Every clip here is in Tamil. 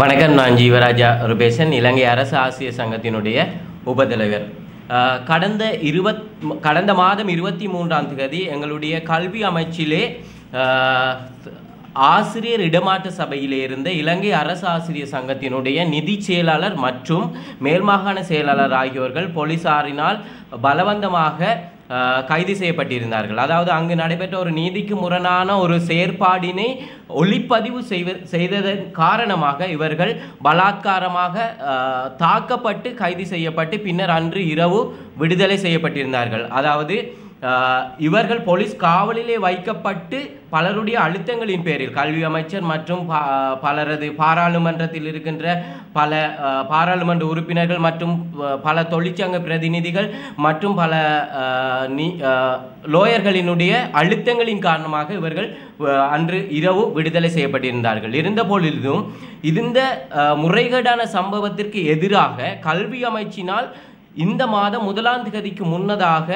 வணக்கம் நான் ஜீவராஜா ருபேசன் இலங்கை அரசு ஆசிரியர் சங்கத்தினுடைய உபதலைவர் கடந்த இருபத் கடந்த மாதம் இருபத்தி மூன்றாம் தேதி எங்களுடைய கல்வி அமைச்சிலே ஆசிரியர் இடமாற்ற சபையிலே இருந்த இலங்கை அரசு ஆசிரியர் சங்கத்தினுடைய நிதி செயலாளர் மற்றும் மேல்மாகாண செயலாளர் ஆகியோர்கள் போலீசாரினால் பலவந்தமாக கைது செய்யப்பட்டிருந்தார்கள் அதாவது அங்கு நடைபெற்ற ஒரு நீதிக்கு முரணான ஒரு செயற்பாடினை ஒளிப்பதிவு செய்வ செய்ததன் காரணமாக இவர்கள் பலாத்காரமாக தாக்கப்பட்டு கைது செய்யப்பட்டு பின்னர் அன்று இரவு விடுதலை செய்யப்பட்டிருந்தார்கள் அதாவது இவர்கள் போலீஸ் காவலிலே வைக்கப்பட்டு பலருடைய அழுத்தங்களின் பேரில் கல்வி அமைச்சர் மற்றும் பலரது பாராளுமன்றத்தில் இருக்கின்ற பல பாராளுமன்ற உறுப்பினர்கள் மற்றும் பல தொழிற்சங்க பிரதிநிதிகள் மற்றும் பல லோயர்களினுடைய அழுத்தங்களின் காரணமாக இவர்கள் அன்று இரவு விடுதலை செய்யப்பட்டிருந்தார்கள் இருந்த போதிலும் இந்த முறைகேடான சம்பவத்திற்கு எதிராக கல்வி அமைச்சினால் இந்த மாதம் முதலாம் தேதிக்கு முன்னதாக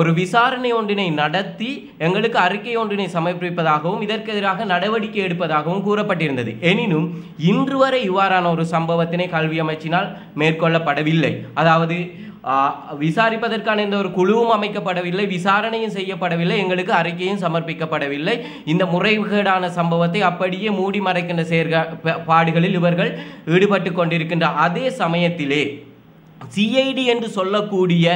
ஒரு விசாரணை ஒன்றினை நடத்தி எங்களுக்கு அறிக்கை ஒன்றினை சமர்ப்பிப்பதாகவும் இதற்கு எதிராக நடவடிக்கை எடுப்பதாகவும் கூறப்பட்டிருந்தது எனினும் இன்று வரை இவ்வாறான ஒரு சம்பவத்தினை கல்வி அமைச்சினால் மேற்கொள்ளப்படவில்லை அதாவது விசாரிப்பதற்கான எந்த ஒரு குழுவும் அமைக்கப்படவில்லை விசாரணையும் செய்யப்படவில்லை எங்களுக்கு அறிக்கையும் சமர்ப்பிக்கப்படவில்லை இந்த முறைகேடான சம்பவத்தை அப்படியே மூடி மறைக்கின்ற செயற்க பாடுகளில் இவர்கள் ஈடுபட்டு கொண்டிருக்கின்ற அதே சமயத்திலே சிஐடி என்று சொல்லக்கூடிய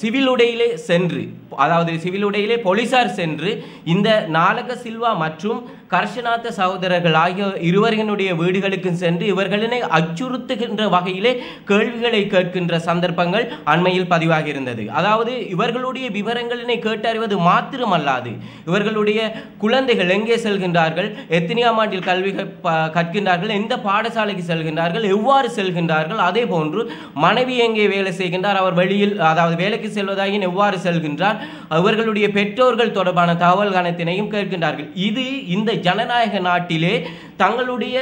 சிவில் உடையிலே சென்று அதாவது சிவில் உடையிலே போலீசார் சென்று இந்த நாலக சில்வா மற்றும் கர்ஷனாத்த சகோதரர்கள் ஆகிய இருவரினுடைய வீடுகளுக்கும் சென்று இவர்களினை அச்சுறுத்துகின்ற வகையிலே கேள்விகளை கேட்கின்ற சந்தர்ப்பங்கள் அண்மையில் பதிவாக இருந்தது அதாவது இவர்களுடைய விவரங்களினை கேட்டறிவது மாத்திரமல்லாது இவர்களுடைய குழந்தைகள் எங்கே செல்கின்றார்கள் எத்தனையாம் ஆண்டில் கல்வி கற்கின்றார்கள் எந்த பாடசாலைக்கு செல்கின்றார்கள் எவ்வாறு செல்கின்றார்கள் அதே போன்று மனைவி எங்கே வேலை செய்கின்றார் அவர் வெளியில் அதாவது வேலைக்கு செல்வதாயின் எவ்வாறு செல்கின்றார் அவர்களுடைய பெற்றோர்கள் தொடர்பான தகவல் கணத்தினையும் கேட்கின்றார்கள் இது இந்த ஜனநாயக நாட்டிலே தங்களுடைய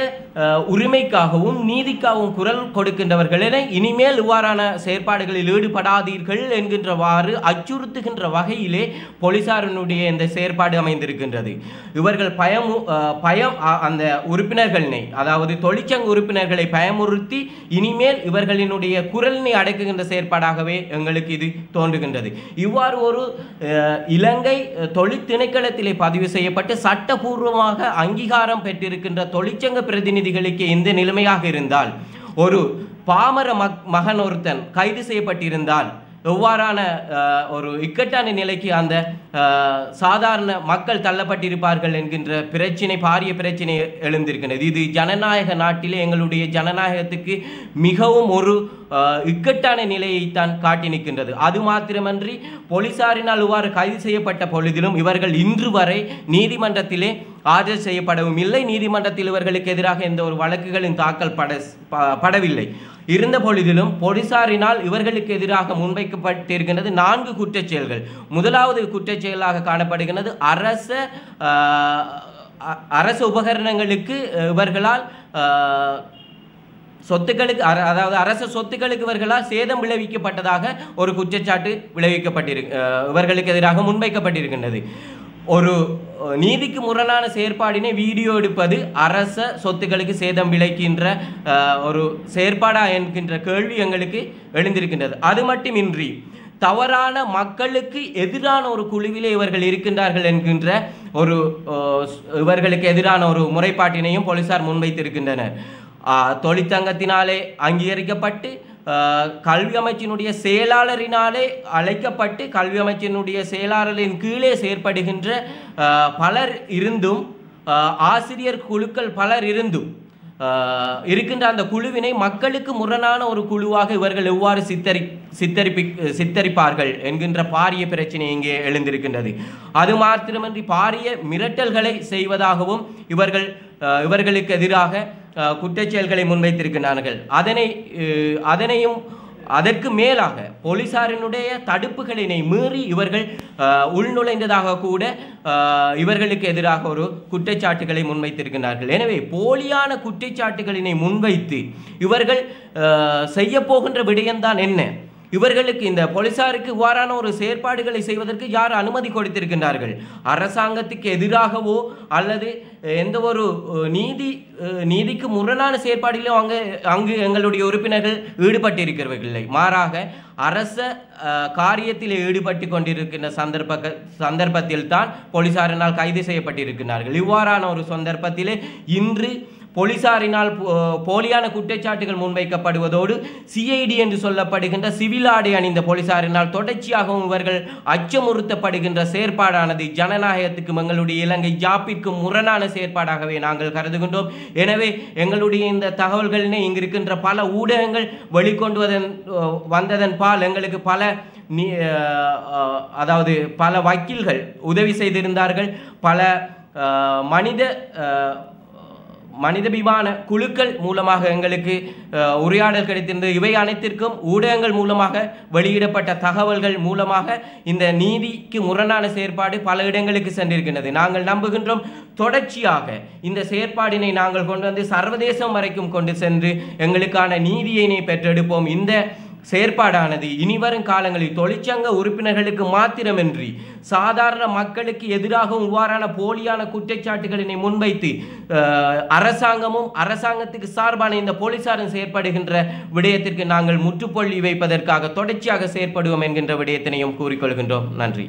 உரிமைக்காகவும் நீதிக்காகவும் குரல் கொடுக்கின்றவர்கள் என இனிமேல் இவ்வாறான செயற்பாடுகளில் ஈடுபடாதீர்கள் என்கின்றவாறு அச்சுறுத்துகின்ற வகையிலே போலீசாரனுடைய இந்த செயற்பாடு அமைந்திருக்கின்றது இவர்கள் பயமு பயம் அந்த உறுப்பினர்களினை அதாவது தொழிற்சங்க உறுப்பினர்களை பயமுறுத்தி இனிமேல் இவர்களினுடைய குரலினை அடக்குகின்ற செயற்பாடாகவே எங்களுக்கு இது தோன்றுகின்றது இவ்வாறு ஒரு இலங்கை திணைக்களத்திலே பதிவு செய்யப்பட்டு சட்டபூர்வமாக மூலமாக அங்கீகாரம் பெற்றிருக்கின்ற தொழிற்சங்க பிரதிநிதிகளுக்கு இந்த நிலைமையாக இருந்தால் ஒரு பாமர மகன் ஒருத்தன் கைது செய்யப்பட்டிருந்தால் எவ்வாறான ஒரு இக்கட்டான நிலைக்கு அந்த சாதாரண மக்கள் தள்ளப்பட்டிருப்பார்கள் என்கின்ற பிரச்சினை பாரிய பிரச்சினை எழுந்திருக்கின்றது இது ஜனநாயக நாட்டிலே எங்களுடைய ஜனநாயகத்துக்கு மிகவும் ஒரு இக்கட்டான நிலையைத்தான் காட்டி நிற்கின்றது அது மாத்திரமன்றி போலீசாரினால் இவ்வாறு கைது செய்யப்பட்ட பொழுதிலும் இவர்கள் இன்று வரை நீதிமன்றத்திலே ஆஜர் செய்யப்படவும் இல்லை நீதிமன்றத்தில் இவர்களுக்கு எதிராக எந்த ஒரு வழக்குகளும் தாக்கல் பட படவில்லை இருந்த பொழுதிலும் போலீசாரினால் இவர்களுக்கு எதிராக முன்வைக்கப்பட்டிருக்கிறது நான்கு குற்றச்செயல்கள் முதலாவது குற்றச்செயலாக காணப்படுகிறது அரச அரசு உபகரணங்களுக்கு இவர்களால் சொத்துக்களுக்கு அதாவது அரசு சொத்துக்களுக்கு இவர்களால் சேதம் விளைவிக்கப்பட்டதாக ஒரு குற்றச்சாட்டு விளைவிக்கப்பட்டிரு இவர்களுக்கு எதிராக முன்வைக்கப்பட்டிருக்கின்றது ஒரு நீதிக்கு முரணான செயற்பாடினை வீடியோ எடுப்பது அரச சொத்துக்களுக்கு சேதம் விளைக்கின்ற ஒரு செயற்பாடா என்கின்ற கேள்வி எங்களுக்கு எழுந்திருக்கின்றது அது மட்டுமின்றி தவறான மக்களுக்கு எதிரான ஒரு குழுவிலே இவர்கள் இருக்கின்றார்கள் என்கின்ற ஒரு இவர்களுக்கு எதிரான ஒரு முறைப்பாட்டினையும் போலீசார் முன்வைத்திருக்கின்றனர் தொழிற்சங்கத்தினாலே அங்கீகரிக்கப்பட்டு கல்வி அமைச்சினுடைய செயலாளரினாலே அழைக்கப்பட்டு கல்வி அமைச்சினுடைய செயலாளரின் கீழே செயற்படுகின்ற பலர் இருந்தும் ஆசிரியர் குழுக்கள் பலர் இருந்தும் இருக்கின்ற அந்த குழுவினை மக்களுக்கு முரணான ஒரு குழுவாக இவர்கள் எவ்வாறு சித்தரி சித்தரிப்பி சித்தரிப்பார்கள் என்கின்ற பாரிய பிரச்சனை இங்கே எழுந்திருக்கின்றது அது மாத்திரமின்றி பாரிய மிரட்டல்களை செய்வதாகவும் இவர்கள் இவர்களுக்கு எதிராக குற்றச்செயல்களை முன்வைத்திருக்கிறார்கள் அதனை அதனையும் அதற்கு மேலாக போலீசாரினுடைய தடுப்புகளினை மீறி இவர்கள் உள்நுழைந்ததாக கூட இவர்களுக்கு எதிராக ஒரு குற்றச்சாட்டுகளை முன்வைத்திருக்கிறார்கள் எனவே போலியான குற்றச்சாட்டுகளினை முன்வைத்து இவர்கள் செய்யப்போகின்ற விடயம்தான் என்ன இவர்களுக்கு இந்த போலீசாருக்கு இவ்வாறான ஒரு செயற்பாடுகளை செய்வதற்கு யார் அனுமதி கொடுத்திருக்கின்றார்கள் அரசாங்கத்துக்கு எதிராகவோ அல்லது எந்த ஒரு நீதி நீதிக்கு முரணான செயற்பாடிலும் அங்கே அங்கு எங்களுடைய உறுப்பினர்கள் ஈடுபட்டிருக்கிறவர்கள் மாறாக அரச காரியத்தில் ஈடுபட்டு கொண்டிருக்கின்ற சந்தர்ப்ப சந்தர்ப்பத்தில் தான் போலீசாரினால் கைது செய்யப்பட்டிருக்கிறார்கள் இவ்வாறான ஒரு சந்தர்ப்பத்திலே இன்று போலீசாரினால் போலியான குற்றச்சாட்டுகள் முன்வைக்கப்படுவதோடு சிஐடி என்று சொல்லப்படுகின்ற சிவில் ஆடை அணிந்த போலீசாரினால் தொடர்ச்சியாகவும் இவர்கள் அச்சமுறுத்தப்படுகின்ற செயற்பாடானது ஜனநாயகத்துக்கு எங்களுடைய இலங்கை ஜாப்பிற்கு முரணான செயற்பாடாகவே நாங்கள் கருதுகின்றோம் எனவே எங்களுடைய இந்த தகவல்களினை இங்கிருக்கின்ற பல ஊடகங்கள் வெளிக்கொண்டுவதன் வந்ததன் பால் எங்களுக்கு பல நீ அதாவது பல வக்கீல்கள் உதவி செய்திருந்தார்கள் பல மனித மனிதபிமான குழுக்கள் மூலமாக எங்களுக்கு உரையாடல் கிடைத்திருந்தது இவை அனைத்திற்கும் ஊடகங்கள் மூலமாக வெளியிடப்பட்ட தகவல்கள் மூலமாக இந்த நீதிக்கு முரணான செயற்பாடு பல இடங்களுக்கு சென்றிருக்கின்றது நாங்கள் நம்புகின்றோம் தொடர்ச்சியாக இந்த செயற்பாடினை நாங்கள் கொண்டு வந்து சர்வதேசம் வரைக்கும் கொண்டு சென்று எங்களுக்கான நீதியினை பெற்றெடுப்போம் இந்த செயற்பாடானது இனிவரும் காலங்களில் தொழிற்சங்க உறுப்பினர்களுக்கு மாத்திரமின்றி சாதாரண மக்களுக்கு எதிராகவும் இவ்வாறான போலியான குற்றச்சாட்டுகளினை முன்வைத்து அரசாங்கமும் அரசாங்கத்துக்கு சார்பான இந்த போலீசாரும் செயற்படுகின்ற விடயத்திற்கு நாங்கள் முற்றுப்புள்ளி வைப்பதற்காக தொடர்ச்சியாக செயற்படுவோம் என்கின்ற விடயத்தினையும் கூறிக்கொள்கின்றோம் நன்றி